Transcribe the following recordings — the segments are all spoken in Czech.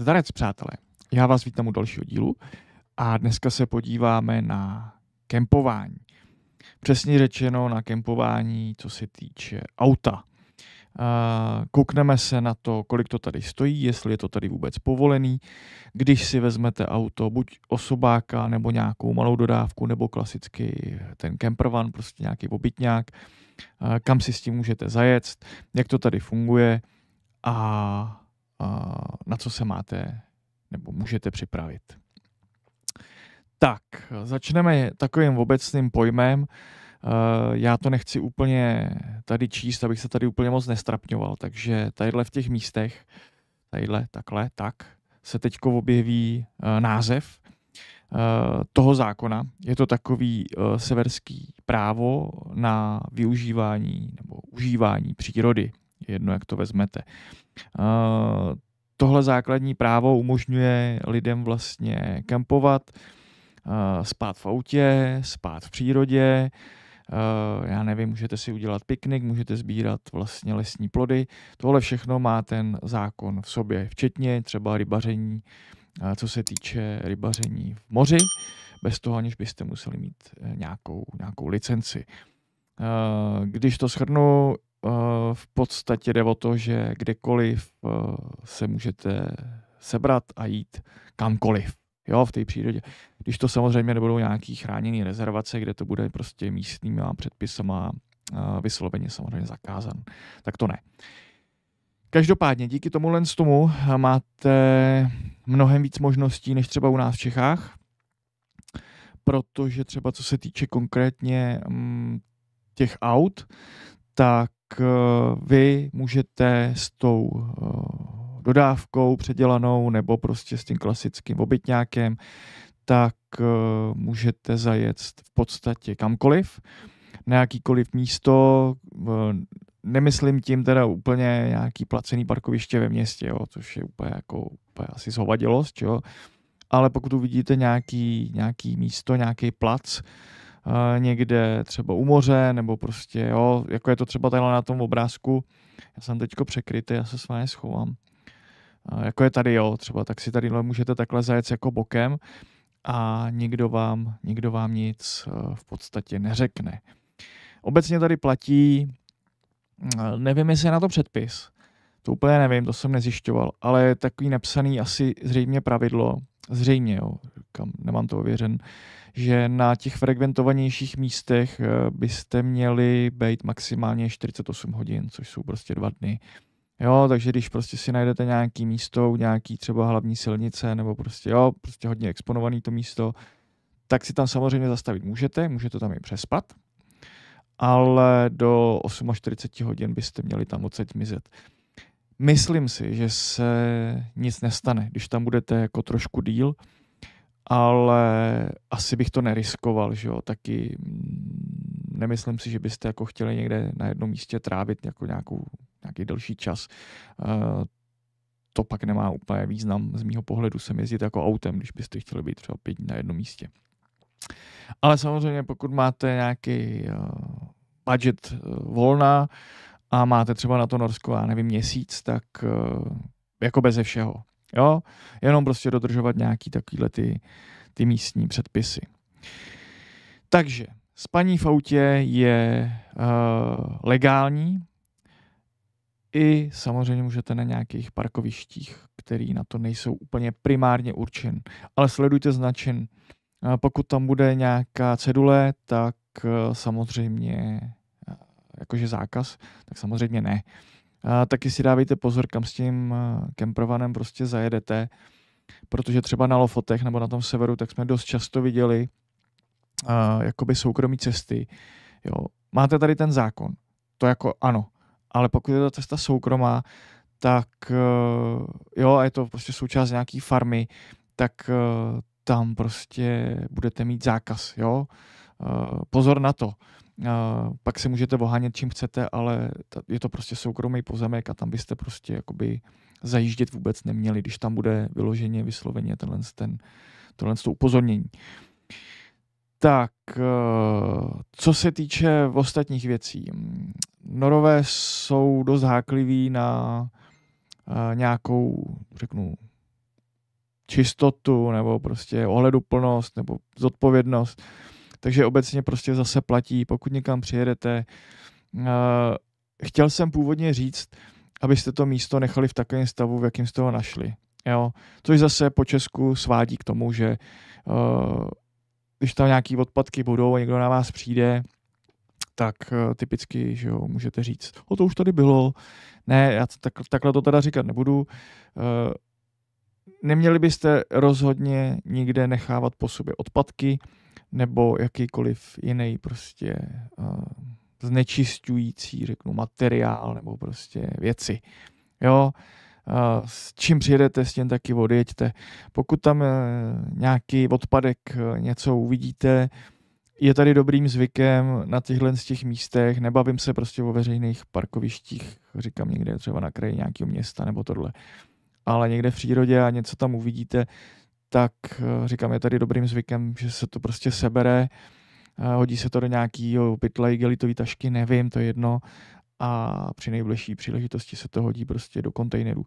Zdarec, přátelé. Já vás vítám u dalšího dílu a dneska se podíváme na kempování. Přesně řečeno na kempování, co se týče auta. Koukneme se na to, kolik to tady stojí, jestli je to tady vůbec povolený. Když si vezmete auto, buď osobáka, nebo nějakou malou dodávku, nebo klasicky ten campervan, prostě nějaký obytňák, kam si s tím můžete zajet, jak to tady funguje a na co se máte nebo můžete připravit. Tak, začneme takovým obecným pojmem. Eh, já to nechci úplně tady číst, abych se tady úplně moc nestrapňoval, takže tadyhle v těch místech, tadyhle, takhle, tak, se teď objeví eh, název eh, toho zákona. Je to takový severský právo na využívání nebo užívání přírody, jedno jak to vezmete. Tohle základní právo umožňuje lidem vlastně kempovat, spát v autě, spát v přírodě, já nevím, můžete si udělat piknik, můžete sbírat vlastně lesní plody. Tohle všechno má ten zákon v sobě, včetně třeba rybaření, co se týče rybaření v moři, bez toho, aniž byste museli mít e, nějakou, nějakou licenci. Když to shrnu, Eh, v podstatě jde o to, že kdekoliv eh, se můžete sebrat a jít kamkoliv. Jo, v té přírodě. Když to samozřejmě nebudou nějaký chráněné rezervace, kde to bude prostě místníma předpisama eh, vysloveně samozřejmě zakázan, tak to ne. Každopádně díky tomu z tomu máte mnohem víc možností než třeba u nás v Čechách, protože třeba co se týče konkrétně mm, těch aut, tak eh, vy můžete s tou eh, dodávkou předělanou nebo prostě s tím klasickým obytňákem, tak eh, můžete zajet v podstatě kamkoliv, na jakýkoliv místo, nemyslím tím teda úplně nějaký placený parkoviště ve městě, jo, což je úplně jako úplně asi zhovadilost, jo. ale pokud uvidíte nějaký, nějaký místo, nějaký plac, někde třeba u moře, nebo prostě, jo, jako je to třeba tady na tom obrázku. Já jsem teďko překrytý, já se s vámi schovám. Jako je tady, jo, třeba, tak si tady můžete takhle zajet jako bokem a nikdo vám, nikdo vám nic e, v podstatě neřekne. Obecně tady platí, e, nevím, jestli je na to předpis, to úplně nevím, to jsem nezjišťoval, ale je takový napsaný asi zřejmě pravidlo, zřejmě, jo, kam nemám to ověřen, že na těch frekventovanějších místech eh, byste měli být maximálně 48 hodin, což jsou prostě dva dny. Jo, takže když prostě si najdete nějaký místo, nějaký třeba hlavní silnice, nebo prostě, jo, prostě hodně exponovaný to místo, tak si tam samozřejmě zastavit můžete, můžete tam i přespat, ale do 48 hodin byste měli tam odsaď zmizet. Myslím si, že se nic nestane, když tam budete jako trošku díl, ale asi bych to neriskoval, že jo, taky mm, nemyslím si, že byste jako chtěli někde na jednom místě trávit jako nějakou, nějaký delší čas. Eh, to pak nemá úplně význam z mýho pohledu sem jezdit jako autem, když byste chtěli být třeba pět na jednom místě. Ale samozřejmě, pokud máte nějaký eh, budget eh, volná, a máte třeba na to Norsko, já nevím, měsíc, tak eh, jako beze všeho. Jo? Jenom prostě dodržovat nějaký takovýhle ty, ty místní předpisy. Takže spaní v autě je uh, legální i samozřejmě můžete na nějakých parkovištích, které na to nejsou úplně primárně určen. Ale sledujte značen. Uh, pokud tam bude nějaká cedule, tak uh, samozřejmě jakože zákaz, tak samozřejmě ne. A taky si dávejte pozor, kam s tím eh, kemprovanem prostě zajedete, protože třeba na Lofotech nebo na tom severu, tak jsme dost často viděli a, eh, jakoby soukromí cesty. Jo. Máte tady ten zákon, to jako ano, ale pokud je to cesta soukromá, tak eh, jo, a je to prostě součást nějaký farmy, tak tam prostě budete mít zákaz, jo. pozor na to pak si můžete ohánět, čím chcete, ale je to prostě soukromý pozemek a tam byste prostě jakoby zajíždět vůbec neměli, když tam bude vyloženě vysloveně tenhle, ten, tohle to upozornění. Tak, eh, co se týče ostatních věcí. Norové jsou dost hákliví na eh, nějakou, řeknu, čistotu nebo prostě ohleduplnost nebo zodpovědnost. Uh, takže obecně prostě zase platí, pokud někam přijedete. Eh, chtěl jsem původně říct, abyste to místo nechali v takovém stavu, v jakém jste ho našli. Jo? Což zase po Česku svádí k tomu, že eh, když tam nějaký odpadky budou a někdo na vás přijde, tak eh, typicky že jo, můžete říct, o to už tady bylo. Ne, já tak, takhle to teda říkat nebudu. neměli byste rozhodně nikde nechávat po sobě odpadky, nebo jakýkoliv jiný prostě uh, eh, znečistující, řeknu, materiál nebo prostě věci. Jo, uh, s čím přijedete, s tím taky odjeďte. Pokud tam uh, nějaký odpadek, uh, něco uvidíte, je tady dobrým zvykem na těchhle z těch místech, nebavím se prostě o veřejných parkovištích, říkám někde třeba na kraji nějakého města nebo tohle, ale někde v přírodě a něco tam uvidíte, tak eh, říkám, je tady dobrým zvykem, že se to prostě sebere, eh, hodí se to do nějaký pytle, gelitové tašky, nevím, to je jedno, a při nejbližší příležitosti se to hodí prostě do kontejnerů,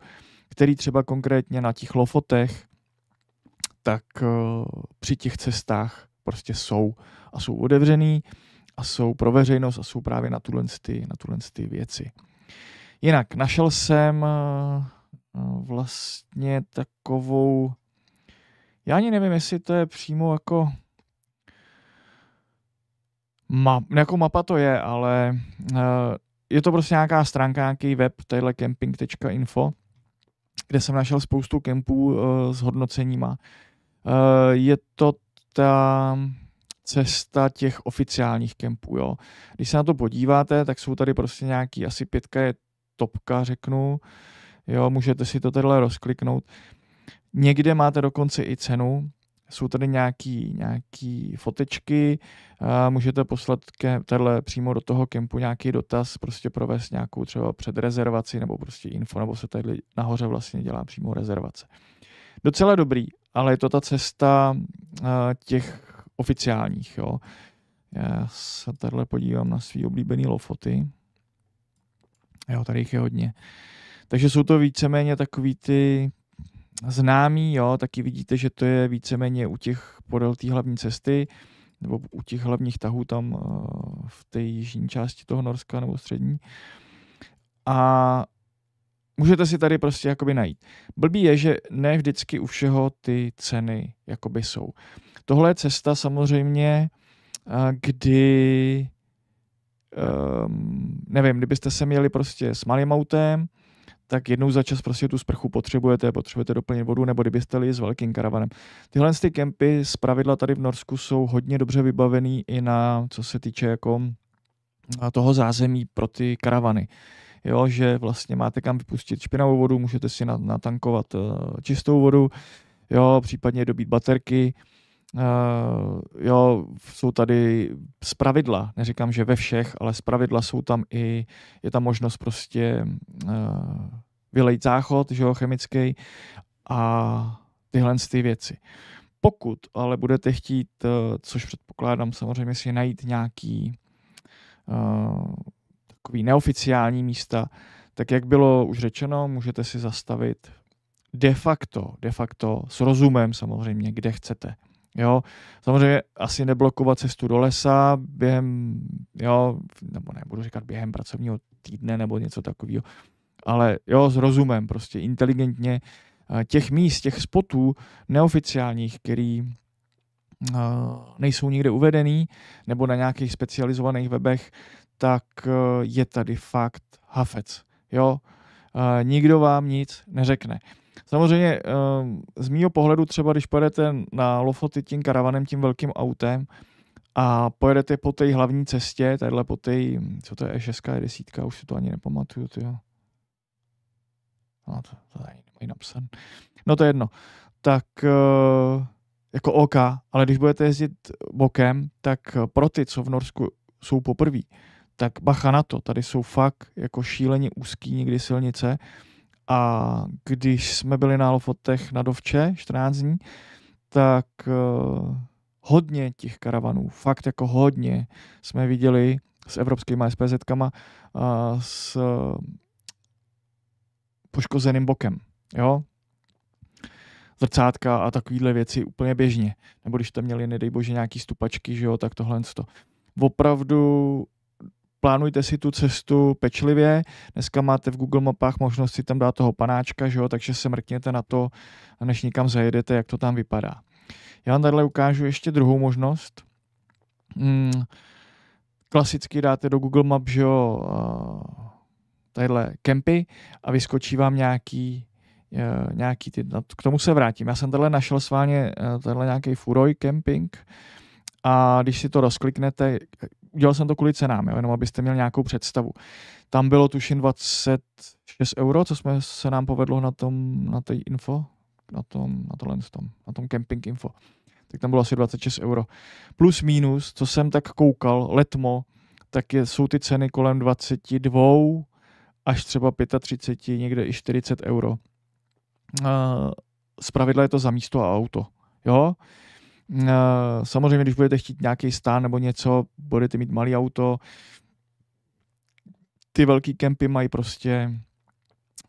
který třeba konkrétně na těch lofotech, tak eh, při těch cestách prostě jsou a jsou otevřený a jsou pro veřejnost a jsou právě na tuhle, ty, na tuhle ty věci. Jinak našel jsem vlastně takovou já ani nevím, jestli to je přímo jako map, jako mapa to je, ale uh, je to prostě nějaká stránka, nějaký web, tadyhle camping.info, kde jsem našel spoustu kempů uh, s hodnoceníma. Uh, je to ta cesta těch oficiálních kempů, jo. Když se na to podíváte, tak jsou tady prostě nějaký, asi pětka je topka, řeknu, jo, můžete si to tadyhle rozkliknout. Uh, Někde máte dokonce i cenu, jsou tady nějaký, nějaký fotečky, můžete poslat ke, tady přímo do toho kempu nějaký dotaz, prostě provést nějakou třeba předrezervaci nebo prostě info, nebo se tady nahoře vlastně dělá přímo rezervace. Docela dobrý, ale je to ta cesta těch oficiálních, jo. Já se tady podívám na svý oblíbený lofoty. Jo, tady jich je hodně. Takže jsou to víceméně takový ty známý, jo, taky vidíte, že to je víceméně u těch podél té hlavní cesty, nebo u těch hlavních tahů tam eh, v té jižní části toho Norska nebo střední. A můžete si tady prostě jakoby najít. Blbý je, že ne vždycky u všeho ty ceny jakoby jsou. Tohle je cesta samozřejmě, eh, kdy um, nevím, kdybyste se měli prostě s malým autem, tak jednou za čas prostě tu sprchu potřebujete, potřebujete doplnit vodu, nebo kdybyste jeli s velkým karavanem. Tyhle ty kempy z pravidla tady v Norsku jsou hodně dobře vybavený i na, co se týče jako toho zázemí pro ty karavany. Jo, že vlastně máte kam vypustit špinavou vodu, můžete si natankovat eh, čistou vodu, jo, případně dobít baterky, Uh, jo, jsou tady pravidla, neříkám, že ve všech, ale pravidla jsou tam i, je tam možnost prostě uh, vylejt záchod, že jo, chemický a tyhle ty věci. Pokud ale budete chtít, uh, což předpokládám samozřejmě si najít nějaký uh, takový neoficiální místa, tak jak bylo už řečeno, můžete si zastavit de facto, de facto s rozumem samozřejmě, kde chcete. Jo, samozřejmě asi neblokovat cestu do lesa během, jo, nebo nebudu říkat během pracovního týdne nebo něco takového, ale jo, s rozumem, prostě inteligentně eh, těch míst, těch spotů neoficiálních, který eh, nejsou nikde uvedený nebo na nějakých specializovaných webech, tak eh, je tady fakt hafec. Jo, nikdo vám nic neřekne. Samozřejmě ehm, z mýho pohledu třeba, když pojedete na Lofoty tím karavanem, tím velkým autem a pojedete po té hlavní cestě, tadyhle po té, co to je, E6, E10, už si to ani nepamatuju, tyjo. No, to, to je napsan. No to je jedno. Tak eh, jako OK, ale když budete jezdit bokem, tak pro ty, co v Norsku jsou poprví, tak bacha na to, tady jsou fakt jako šíleně úzký někdy silnice, a když jsme byli na Lofotech na Dovče 14 dní, tak uh, hodně těch karavanů, fakt jako hodně jsme viděli s evropskými SPZ-kama uh, s uh, poškozeným bokem. Jo? Zrcátka a takovéhle věci úplně běžně. Nebo když tam měli, nedej bože, nějaký stupačky, že jo, tak tohle to. Opravdu plánujte si tu cestu pečlivě. Dneska máte v Google mapách možnost si tam dát toho panáčka, že jo? takže se mrkněte na to, než nikam zajedete, jak to tam vypadá. Já vám tady ukážu ještě druhou možnost. Hmm, klasicky dáte do Google Map, že jo, tadyhle kempy a vyskočí vám nějaký e, nějaký ty, k tomu se vrátím. Já jsem tady našel sválně e, tadyhle tady nějaký Furoj camping a když si to rozkliknete, dělal jsem to kvůli cenám, jo, jenom abyste měl nějakou představu. Tam bylo tuším 26 euro, co jsme se nám povedlo na tom, na té info, na tom, na tohle, tom, na tom camping info. Tak tam bylo asi 26 euro. Plus minus, co jsem tak koukal, letmo, tak je, jsou ty ceny kolem 22 až třeba 35, někde i 40 euro. Uh, zpravidla je to za místo a auto. Jo? Eh, samozřejmě, když budete chtít nějaký stán nebo něco, budete mít malý auto. Ty velký kempy mají prostě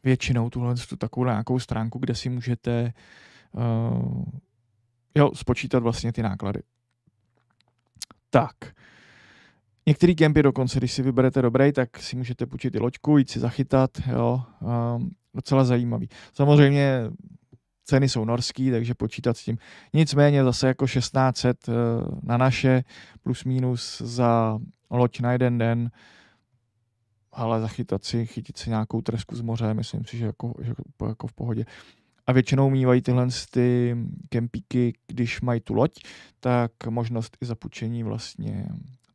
většinou tuhle tu takovou nějakou stránku, kde si můžete uh, jo, spočítat vlastně ty náklady. Tak. Některý kempy dokonce, když si vyberete dobrý, tak si můžete půjčit i loďku, jít si zachytat, jo, um, docela zajímavý. Samozřejmě ceny jsou norský, takže počítat s tím. Nicméně zase jako 1600 eh, na naše plus minus za loď na jeden den, ale zachytat si, chytit si nějakou tresku z moře, myslím si, že jako, že jako v pohodě. A většinou mývají tyhle ty kempíky, když mají tu loď, tak možnost i zapučení vlastně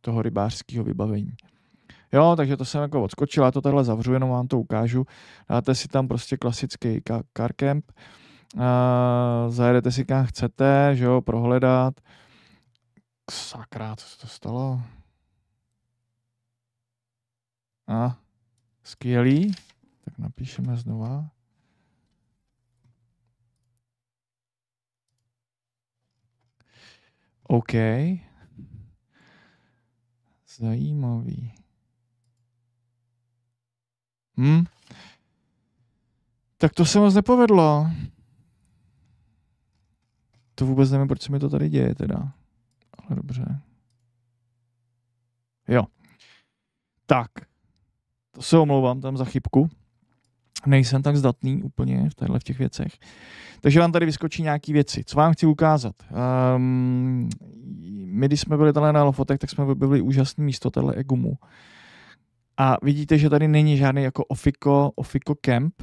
toho rybářského vybavení. Jo, takže to jsem jako odskočil, já to takhle zavřu, jenom vám to ukážu. Dáte si tam prostě klasický car camp, zajedete si kam chcete, že jo, prohledat. Sakra, co se to stalo? A, skvělý. Tak napíšeme znova. OK. Zajímavý. Hm? Tak to se moc nepovedlo. To vůbec nevím, proč se mi to tady děje teda. Ale dobře. Jo. Tak. To se omlouvám tam za chybku. Nejsem tak zdatný úplně v těchto v těch věcech. Takže vám tady vyskočí nějaké věci. Co vám chci ukázat? Um, my, když jsme byli tady na Lofotech, tak jsme byli úžasné místo, tady Egumu. A vidíte, že tady není žádný jako Ofiko, Ofiko Camp.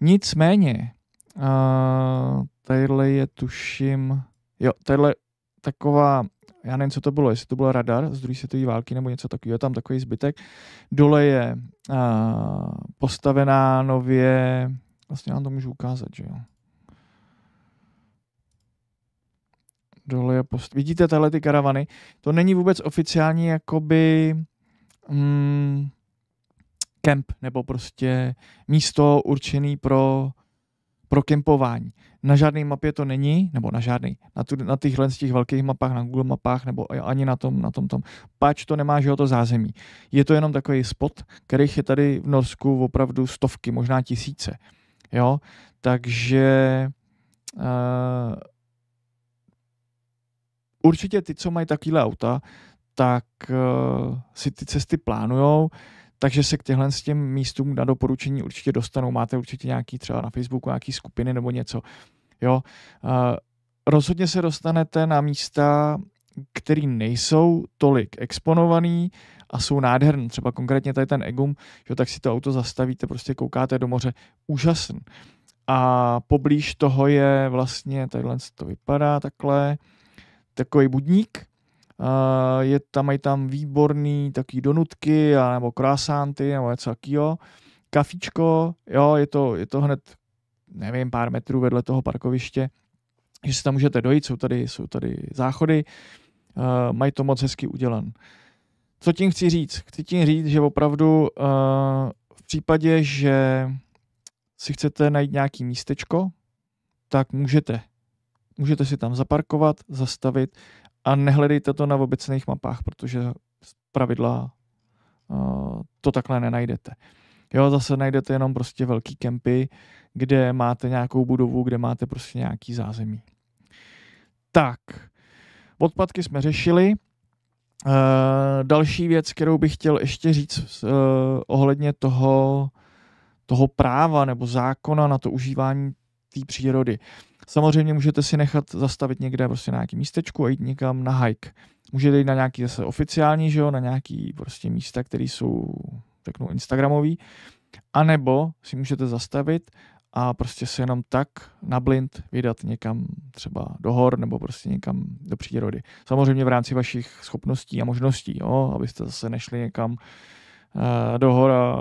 Nicméně, uh, tadyhle je tuším, jo, tadyhle taková, já nevím, co to bylo, jestli to byl radar z druhé světové války nebo něco takového, tam takový zbytek. Dole je a, postavená nově, vlastně vám to můžu ukázat, že jo. Dole je post... Vidíte tyhle ty karavany? To není vůbec oficiální jakoby mm, kemp, nebo prostě místo určený pro pro kempování. Na žádné mapě to není, nebo na žádný, na, tu, na týchhle z těch velkých mapách, na Google mapách, nebo ani na tom, na tom tom. Pač to nemá, že to zázemí. Je to jenom takový spot, kterých je tady v Norsku opravdu stovky, možná tisíce. Jo, takže uh, určitě ty, co mají takovýhle auta, tak uh, si ty cesty plánujou takže se k těhle s těm místům na doporučení určitě dostanou. Máte určitě nějaký třeba na Facebooku nějaký skupiny nebo něco. Jo. Rozhodně se dostanete na místa, který nejsou tolik exponovaný a jsou nádherný. Třeba konkrétně tady ten Egum, že tak si to auto zastavíte, prostě koukáte do moře. Úžasný. A poblíž toho je vlastně, tadyhle to vypadá takhle, takový budník, je tam, mají tam výborný takový donutky, a, nebo krásánty, nebo něco takového. Kafičko, jo, je to, je to hned, nevím, pár metrů vedle toho parkoviště, že si tam můžete dojít, jsou tady, jsou tady záchody, uh, mají to moc hezky udělan. Co tím chci říct? Chci tím říct, že opravdu uh, v případě, že si chcete najít nějaký místečko, tak můžete. Můžete si tam zaparkovat, zastavit a nehledejte to na obecných mapách, protože z pravidla eh, to takhle nenajdete. Jo, zase najdete jenom prostě velký kempy, kde máte nějakou budovu, kde máte prostě nějaký zázemí. Tak, odpadky jsme řešili. Eh, další věc, kterou bych chtěl ještě říct eh, ohledně toho, toho práva nebo zákona na to užívání té přírody. Samozřejmě můžete si nechat zastavit někde prostě na nějaký místečku a jít někam na hike. Můžete jít na nějaký zase oficiální, že jo, na nějaký prostě místa, které jsou, řeknu, instagramový. A nebo si můžete zastavit a prostě se jenom tak na blind vydat někam třeba do hor nebo prostě někam do přírody. Samozřejmě v rámci vašich schopností a možností, jo, abyste zase nešli někam eh, do hor a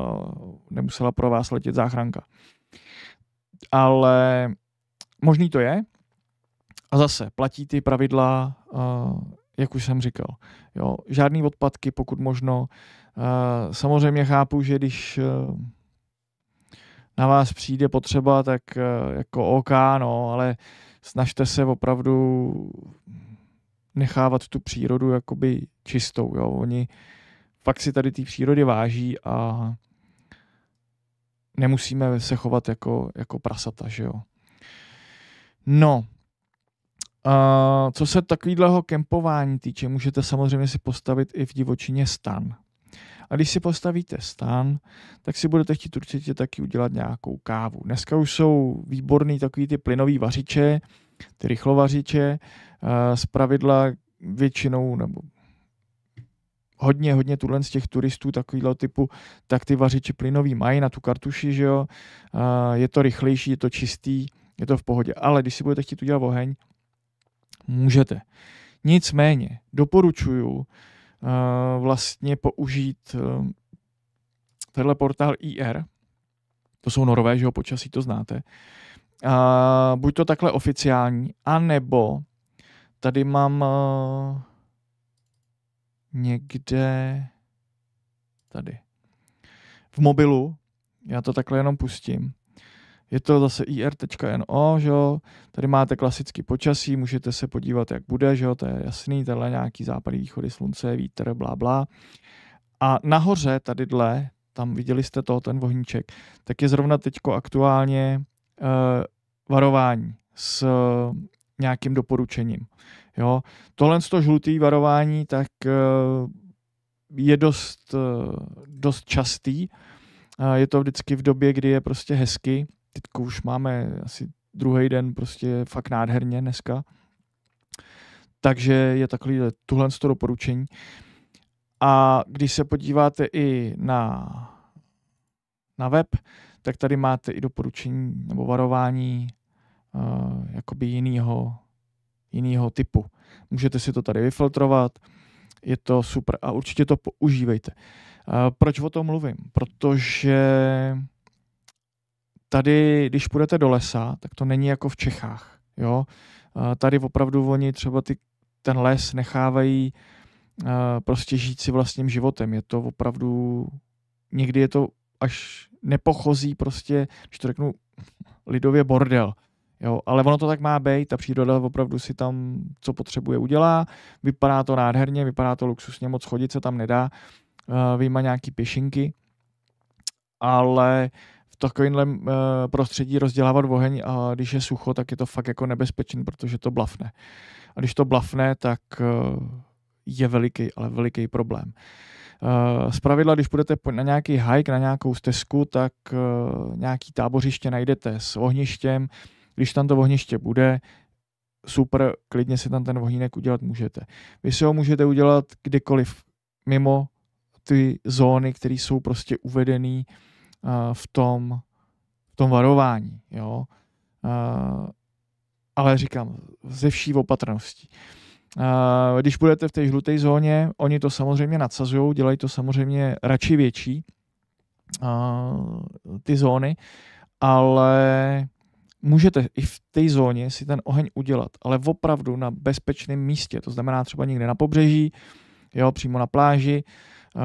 nemusela pro vás letět záchranka ale možný to je. A zase platí ty pravidla, eh, jak už jsem říkal. Jo, žádný odpadky, pokud možno. Eh, samozřejmě chápu, že když eh, na vás přijde potřeba, tak jako OK, no, ale snažte se opravdu nechávat tu přírodu jakoby čistou. Jo. Oni fakt si tady té přírody váží a nemusíme se chovat jako, jako prasata, že jo. No, Uh, co se takového kempování týče, můžete samozřejmě si postavit i v divočině stan. A když si postavíte stan, tak si budete chtít určitě taky udělat nějakou kávu. Dneska už jsou výborný takový ty plynový vařiče, ty rychlovařiče, uh, z pravidla většinou, nebo hodně, hodně tuhle z těch turistů takového typu, tak ty vařiči plynový mají na tu kartuši, že jo, je to rychlejší, je to čistý, je to v pohodě. Ale když si budete chtít udělat oheň, můžete. Nicméně doporučuju uh, vlastně použít um, tenhle portál IR, to jsou norové, že jo, počasí to znáte, a buď to takhle oficiální, anebo tady mám uh, někde tady. V mobilu, já to takhle jenom pustím. Je to zase ir.no, er že jo? Tady máte klasický počasí, můžete se podívat, jak bude, že jo? To je jasný, tady nějaký západní východy, slunce, vítr, blá, blá. A nahoře dle, tam viděli jste to, ten vohníček, tak je zrovna teďko aktuálně uh, varování z nějakým doporučením. Jo? Tohle z toho žlutý varování tak eh, je dost, eh, dost častý. Eh, je to vždycky v době, kdy je prostě hezky. Teď už máme asi druhý den prostě fakt nádherně dneska. Takže je takový tuhle toho doporučení. A když se podíváte i na, na web, tak tady máte i doporučení nebo varování jakoby jinýho, jinýho typu. Můžete si to tady vyfiltrovat, je to super a určitě to používejte. proč o tom mluvím? Protože tady, když půjdete do lesa, tak to není jako v Čechách. Jo? tady opravdu oni třeba ty, ten les nechávají prostě žít si vlastním životem. Je to opravdu, někdy je to až nepochozí prostě, když to řeknu lidově bordel. Jo, ale ono to tak má být, ta příroda opravdu si tam, co potřebuje, udělá. Vypadá to nádherně, vypadá to luxusně, moc chodit se tam nedá, eh, výjima nějaký pěšinky, ale v takovémhle eh, prostředí rozdělávat oheň, a když je sucho, tak je to fakt jako nebezpečný, protože to blafne. A když to blafne, tak eh, je veliký, ale veliký problém. Z pravidla, když půjdete na nějaký hike, na nějakou stezku, tak nějaký tábořiště najdete s ohništěm, když tam to ohniště bude, super, klidně si tam ten ohnínek udělat můžete. Vy si ho můžete udělat kdykoliv mimo ty zóny, které jsou prostě uvedené eh, v tom, v tom varování. Jo? Eh, ale říkám, ze vší opatrností. Eh, když budete v té žluté zóně, oni to samozřejmě nadsazují, dělají to samozřejmě radši větší, ty zóny, ale můžete i v té zóně si ten oheň udělat, ale opravdu na bezpečném místě, to znamená třeba někde na pobřeží, jo, přímo na pláži, eh,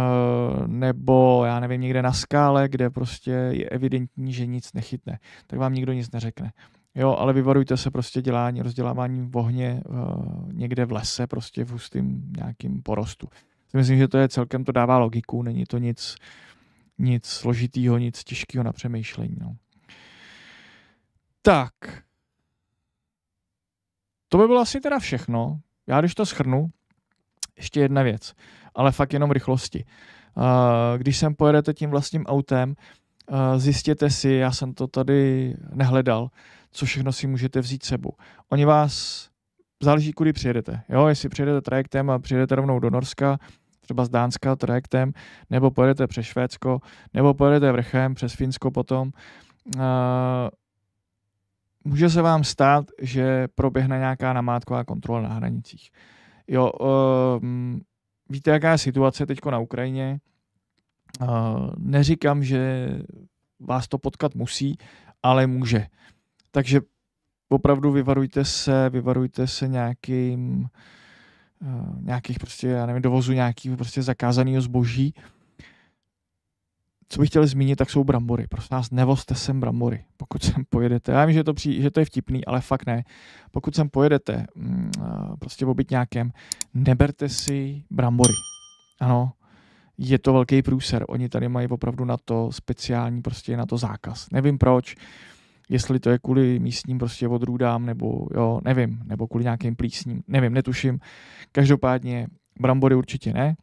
nebo já nevím, někde na skále, kde prostě je evidentní, že nic nechytne, tak vám nikdo nic neřekne. Jo, ale vyvarujte se prostě dělání, rozdělávání ohně eh, někde v lese, prostě v hustým nějakým porostu. Myslím, že to je celkem, to dává logiku, není to nic, nic složitýho, nic těžkého na přemýšlení. No. Tak. To by bylo asi teda všechno. Já když to schrnu, ještě jedna věc, ale fakt jenom rychlosti. Eh, když sem pojedete tím vlastním autem, eh, zjistěte si, já jsem to tady nehledal, co všechno si můžete vzít sebou. Oni vás, záleží kudy přijedete, jo, jestli přijedete trajektem a přijedete rovnou do Norska, třeba z Dánska trajektem, nebo pojedete přes Švédsko, nebo pojedete vrchem přes Finsko potom, eh, může se vám stát, že proběhne nějaká namátková kontrola na hranicích. Jo, uh, víte, jaká je situace teď na Ukrajině? Uh, neříkám, že vás to potkat musí, ale může. Takže opravdu vyvarujte se, vyvarujte se nějakým, uh, nějakých prostě, já nevím, dovozu nějakých prostě zakázaného zboží, uh, co bych chtěl zmínit, tak jsou brambory. Prosím vás, nevozte sem brambory, pokud sem pojedete. Já vím, že to, při, že to je vtipný, ale fakt ne. Pokud sem pojedete, mm, eh, prostě v nějakém, neberte si brambory. Ano, je to velký průser. Oni tady mají opravdu na to speciální, prostě na to zákaz. Nevím proč, jestli to je kvůli místním prostě odrůdám, nebo jo, nevím, nebo kvůli nějakým plísním, nevím, netuším. Každopádně brambory určitě ne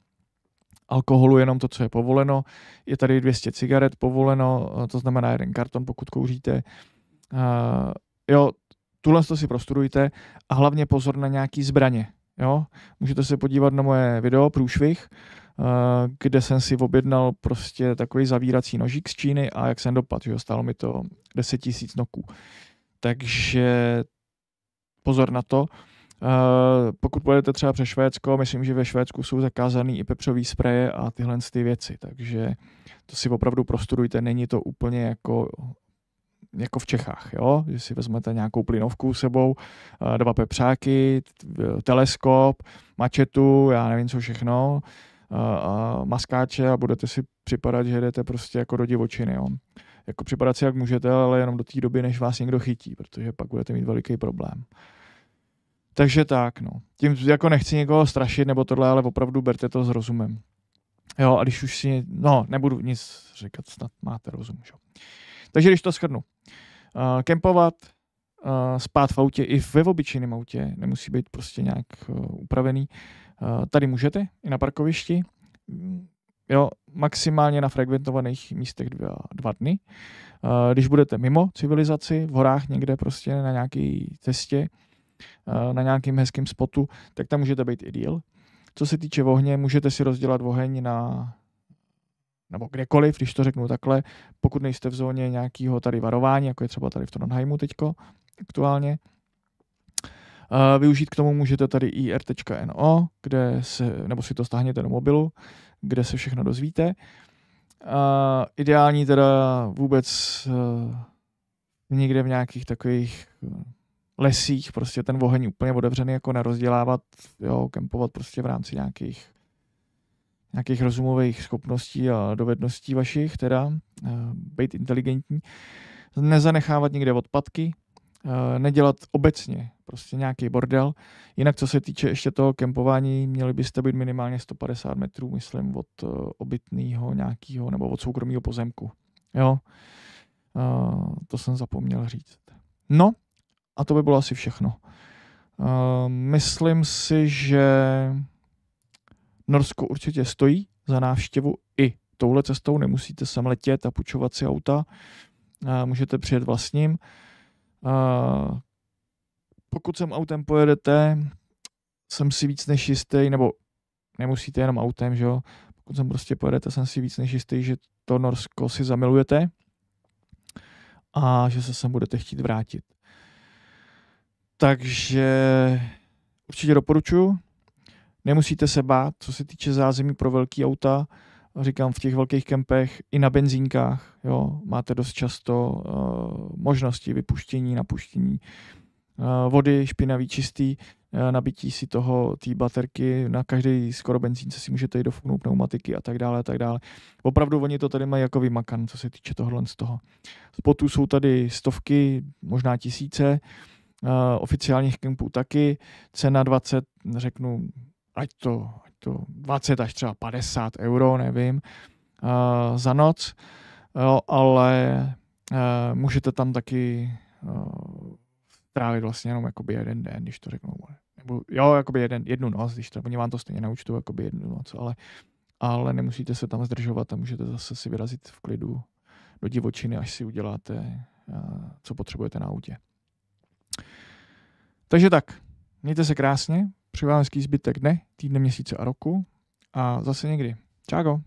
alkoholu jenom to, co je povoleno. Je tady 200 cigaret povoleno, eh, to znamená jeden karton, pokud kouříte. Uh, jo, tuhle to si prostudujte a hlavně pozor na nějaký zbraně. Jo? Můžete se podívat na moje video Průšvih, uh, kde jsem si objednal prostě takový zavírací nožík z Číny a jak jsem dopadl, že stálo mi to 10 tisíc noků. Takže pozor na to. Uh, Eh, pokud pojedete třeba přes Švédsko, myslím, že ve Švédsku jsou zakázaný i pepřový spreje a tyhle ty věci, takže to si opravdu prostudujte, není to úplně jako jako v Čechách, jo? že si vezmete nějakou plynovku sebou, eh, dva pepřáky, eh, teleskop, mačetu, já nevím co všechno, a maskáče a budete si připadat, že jdete prostě jako do divočiny. Jo? Jako připadat si, jak můžete, ale jenom do té doby, než vás někdo chytí, protože pak budete mít veliký problém. Takže tak, no. Tím jako nechci někoho strašit nebo tohle, ale opravdu berte to s rozumem. Jo, a když už si, no, nebudu nic říkat, snad máte rozum, že? Takže když to shrnu. Uh, kempovat, uh, spát v autě i ve obyčejném autě, nemusí být prostě nějak uh, upravený. Uh, tady můžete, i na parkovišti. Mm, jo, maximálně na frekventovaných místech dva, dva dny. Uh, když budete mimo civilizaci, v horách někde prostě na nějaké cestě, Eh, na nějakým hezkým spotu, tak tam můžete být i díl. Co se týče ohně, můžete si rozdělat oheň na nebo kdekoliv, když to řeknu takhle, pokud nejste v zóně nějakého tady varování, jako je třeba tady v Trondheimu teďko aktuálně, eh, Využít k tomu můžete tady ir.no, er kde se, nebo si to stáhněte do mobilu, kde se všechno dozvíte. Eh, ideální teda vůbec někde v nějakých takových lesích prostě ten oheň úplně otevřený jako nerozdělávat, jo, kempovat prostě v rámci nějakých nějakých rozumových schopností a dovedností vašich, teda eh, být inteligentní, nezanechávat nikde odpadky, eh, nedělat obecně prostě nějaký bordel. Jinak, co se týče ještě toho kempování, měli byste být minimálně 150 metrů, myslím, od eh, obytného nějakého nebo od soukromého pozemku. Jo, to jsem zapomněl říct. No, a to by bylo asi všechno. Uh, myslím si, že Norsko určitě stojí za návštěvu i touhle cestou. Nemusíte sem letět a půjčovat si auta. Uh, můžete přijet vlastním. Uh, pokud sem autem pojedete, jsem si víc než jistý, nebo nemusíte jenom autem, že jo? Pokud sem prostě pojedete, jsem si víc než jistý, že to Norsko si zamilujete a že se sem budete chtít vrátit. Takže určitě doporučuji. Nemusíte se bát, co se týče zázemí pro velký auta. Říkám, v těch velkých kempech i na benzínkách jo, máte dost často uh, možnosti vypuštění, napuštění uh, vody, špinavý, čistý, uh, nabití si toho, té baterky, na každý skoro benzínce si můžete i do pneumatiky a tak dále, a tak dále. Opravdu oni to tady mají jako vymakan, co se týče tohohle z toho. Spotů jsou tady stovky, možná tisíce, uh, Eh, oficiálních kempů taky. Cena 20, řeknu, ať to, ať to 20 až třeba 50 euro, nevím, uh, za noc, jo, ale uh, můžete tam taky uh, trávit vlastně jenom jakoby jeden den, když to řeknu. Nebo, jo, jakoby jeden, jednu noc, když to, oni vám to stejně naučtou, jakoby jednu noc, ale, ale nemusíte se tam zdržovat a můžete zase si vyrazit v klidu do divočiny, až si uděláte, co potřebujete na autě. Takže tak, mějte se krásně, přeji vám hezký zbytek dne, týdne, měsíce a roku a zase někdy. Čágo.